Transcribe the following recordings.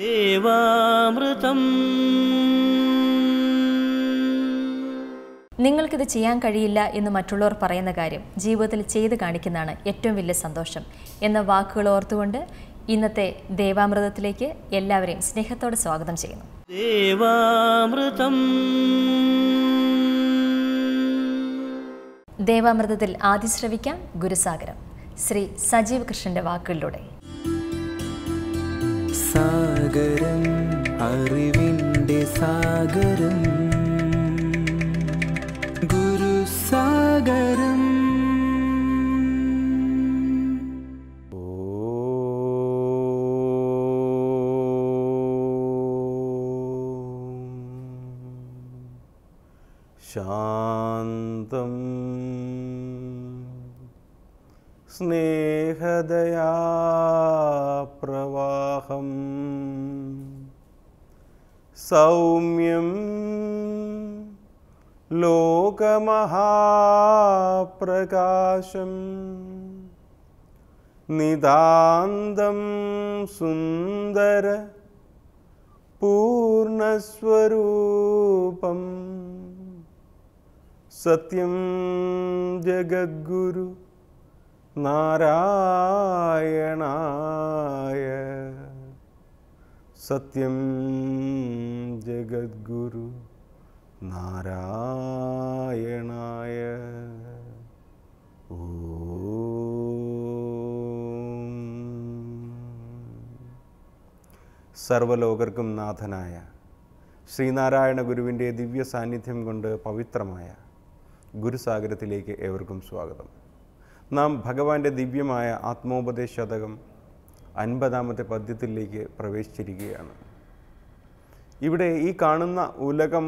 ദേവാമൃതം നിങ്ങൾക്കിത് ചെയ്യാൻ കഴിയില്ല എന്ന് മറ്റുള്ളവർ പറയുന്ന കാര്യം ജീവിതത്തിൽ ചെയ്ത് കാണിക്കുന്നതാണ് ഏറ്റവും വലിയ സന്തോഷം എന്ന വാക്കുകൾ ഓർത്തുകൊണ്ട് ഇന്നത്തെ ദേവാമൃതത്തിലേക്ക് എല്ലാവരെയും സ്നേഹത്തോടെ സ്വാഗതം ചെയ്യുന്നു ദേവാമൃതം ദേവാമൃതത്തിൽ ആദ്യം ശ്രവിക്കാം ഗുരുസാഗരം ശ്രീ സജീവ് കൃഷ്ണന്റെ വാക്കുകളിലൂടെ സാ സാഗരം അറിവിൻ്റെ സാഗരം ഗുരുസാഗരം ശാന്തം स्नेहदयाप्रवाहम् सौम्यं लोकमहाप्रकाशं निदान्तं सुन्दर पूर्णस्वरूपं सत्यं जगद्गुरु നാരായണായ സത്യം ജഗദ്ഗുരു നാരായണായ ഓ സർവലോകർക്കും നാഥനായ ശ്രീനാരായണ ഗുരുവിൻ്റെ ദിവ്യ സാന്നിധ്യം കൊണ്ട് പവിത്രമായ ഗുരുസാഗരത്തിലേക്ക് ഏവർക്കും സ്വാഗതം നാം ഭഗവാന്റെ ദിവ്യമായ ആത്മോപദേശ ശതകം അൻപതാമത്തെ പദ്യത്തിലേക്ക് പ്രവേശിച്ചിരിക്കുകയാണ് ഇവിടെ ഈ കാണുന്ന ഉലകം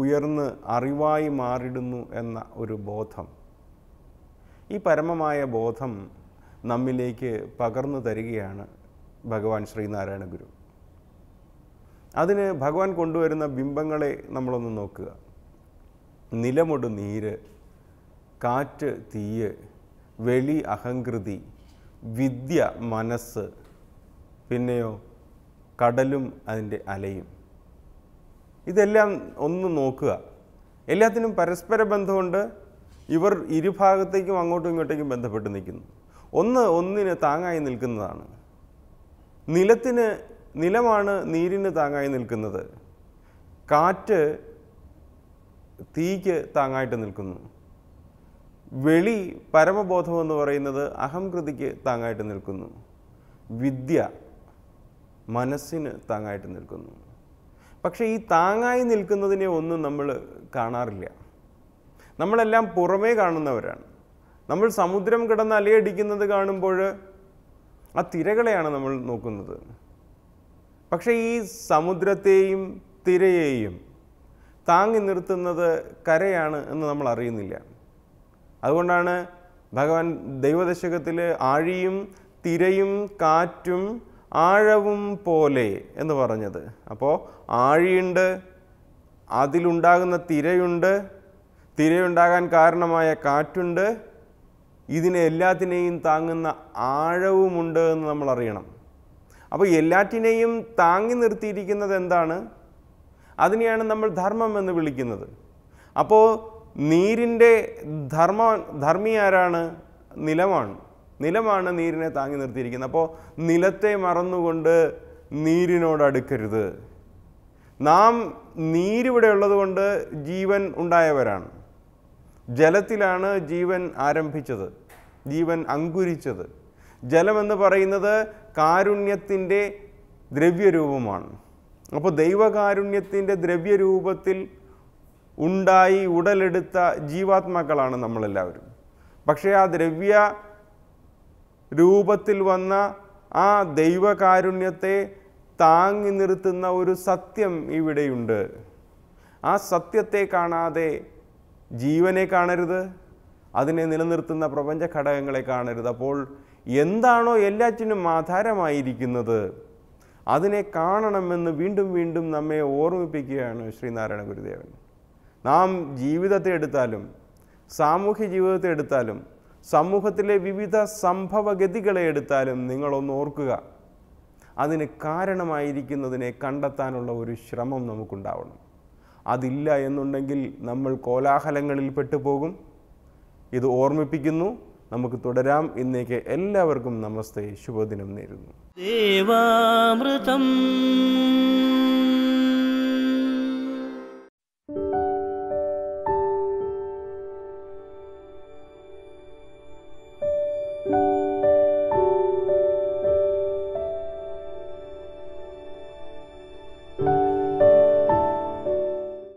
ഉയർന്ന് അറിവായി മാറിടുന്നു എന്ന ഒരു ബോധം ഈ പരമമായ ബോധം നമ്മിലേക്ക് പകർന്നു തരികയാണ് ഭഗവാൻ ശ്രീനാരായണ ഗുരു അതിന് ഭഗവാൻ കൊണ്ടുവരുന്ന ബിംബങ്ങളെ നമ്മളൊന്ന് നോക്കുക നിലമൊടു നീര് കാറ്റ് തീയ് വെളി അഹങ്കൃതി വിദ്യ മനസ്സ് പിന്നെയോ കടലും അതിൻ്റെ അലയും ഇതെല്ലാം ഒന്ന് നോക്കുക എല്ലാത്തിനും പരസ്പര ബന്ധമുണ്ട് ഇവർ ഇരുഭാഗത്തേക്കും അങ്ങോട്ടും ഇങ്ങോട്ടേക്കും ബന്ധപ്പെട്ട് നിൽക്കുന്നു ഒന്ന് ഒന്നിന് താങ്ങായി നിൽക്കുന്നതാണ് നിലത്തിന് നിലമാണ് നീരിന് താങ്ങായി നിൽക്കുന്നത് കാറ്റ് തീക്ക് താങ്ങായിട്ട് നിൽക്കുന്നു വെളി പരമബോധമെന്ന് എന്ന് പറയുന്നത് അഹംകൃതിക്ക് താങ്ങായിട്ട് നിൽക്കുന്നു വിദ്യ മനസ്സിന് താങ്ങായിട്ട് നിൽക്കുന്നു പക്ഷേ ഈ താങ്ങായി നിൽക്കുന്നതിനെ ഒന്നും നമ്മൾ കാണാറില്ല നമ്മളെല്ലാം പുറമേ കാണുന്നവരാണ് നമ്മൾ സമുദ്രം കിടന്ന് അലയടിക്കുന്നത് കാണുമ്പോൾ ആ തിരകളെയാണ് നമ്മൾ നോക്കുന്നത് പക്ഷേ ഈ സമുദ്രത്തെയും തിരയെയും താങ്ങി നിർത്തുന്നത് കരയാണ് എന്ന് നമ്മൾ അറിയുന്നില്ല അതുകൊണ്ടാണ് ഭഗവാൻ ദൈവദശകത്തിൽ ആഴിയും തിരയും കാറ്റും ആഴവും പോലെ എന്ന് പറഞ്ഞത് അപ്പോൾ ആഴിയുണ്ട് അതിലുണ്ടാകുന്ന തിരയുണ്ട് തിരയുണ്ടാകാൻ കാരണമായ കാറ്റുണ്ട് ഇതിനെ എല്ലാത്തിനെയും താങ്ങുന്ന ആഴവുമുണ്ട് എന്ന് നമ്മൾ അറിയണം അപ്പോൾ എല്ലാറ്റിനെയും താങ്ങി നിർത്തിയിരിക്കുന്നത് എന്താണ് അതിനെയാണ് നമ്മൾ ധർമ്മം എന്ന് വിളിക്കുന്നത് അപ്പോൾ നീരിൻ്റെ ധർമ്മ ധർമ്മി ആരാണ് നിലമാണ് നിലമാണ് നീരിനെ താങ്ങി നിർത്തിയിരിക്കുന്നത് അപ്പോൾ നിലത്തെ മറന്നുകൊണ്ട് നീരിനോട് അടുക്കരുത് നാം നീരിവിടെ ഉള്ളതുകൊണ്ട് ജീവൻ ഉണ്ടായവരാണ് ജലത്തിലാണ് ജീവൻ ആരംഭിച്ചത് ജീവൻ അങ്കുരിച്ചത് ജലമെന്ന് പറയുന്നത് കാരുണ്യത്തിൻ്റെ ദ്രവ്യരൂപമാണ് അപ്പോൾ ദൈവകാരുണ്യത്തിൻ്റെ ദ്രവ്യരൂപത്തിൽ ഉണ്ടായി ഉടലെടുത്ത ജീവാത്മാക്കളാണ് നമ്മളെല്ലാവരും പക്ഷേ ആ ദ്രവ്യ രൂപത്തിൽ വന്ന ആ ദൈവകാരുണ്യത്തെ താങ്ങി നിർത്തുന്ന ഒരു സത്യം ഇവിടെയുണ്ട് ആ സത്യത്തെ കാണാതെ ജീവനെ കാണരുത് അതിനെ നിലനിർത്തുന്ന പ്രപഞ്ച ഘടകങ്ങളെ കാണരുത് അപ്പോൾ എന്താണോ എല്ലാറ്റിനും ആധാരമായിരിക്കുന്നത് അതിനെ കാണണമെന്ന് വീണ്ടും വീണ്ടും നമ്മെ ഓർമ്മിപ്പിക്കുകയാണ് ശ്രീനാരായണ ഗുരുദേവൻ നാം ജീവിതത്തെ എടുത്താലും സാമൂഹ്യ ജീവിതത്തെ എടുത്താലും സമൂഹത്തിലെ വിവിധ സംഭവഗതികളെ എടുത്താലും നിങ്ങളൊന്ന് ഓർക്കുക അതിന് കാരണമായിരിക്കുന്നതിനെ കണ്ടെത്താനുള്ള ഒരു ശ്രമം നമുക്കുണ്ടാവണം അതില്ല എന്നുണ്ടെങ്കിൽ നമ്മൾ കോലാഹലങ്ങളിൽ പെട്ടുപോകും ഇത് ഓർമ്മിപ്പിക്കുന്നു നമുക്ക് തുടരാം ഇന്നേക്ക് എല്ലാവർക്കും നമസ്തേ ശുഭദിനം നേരുന്നു ദേവാമൃതം thank you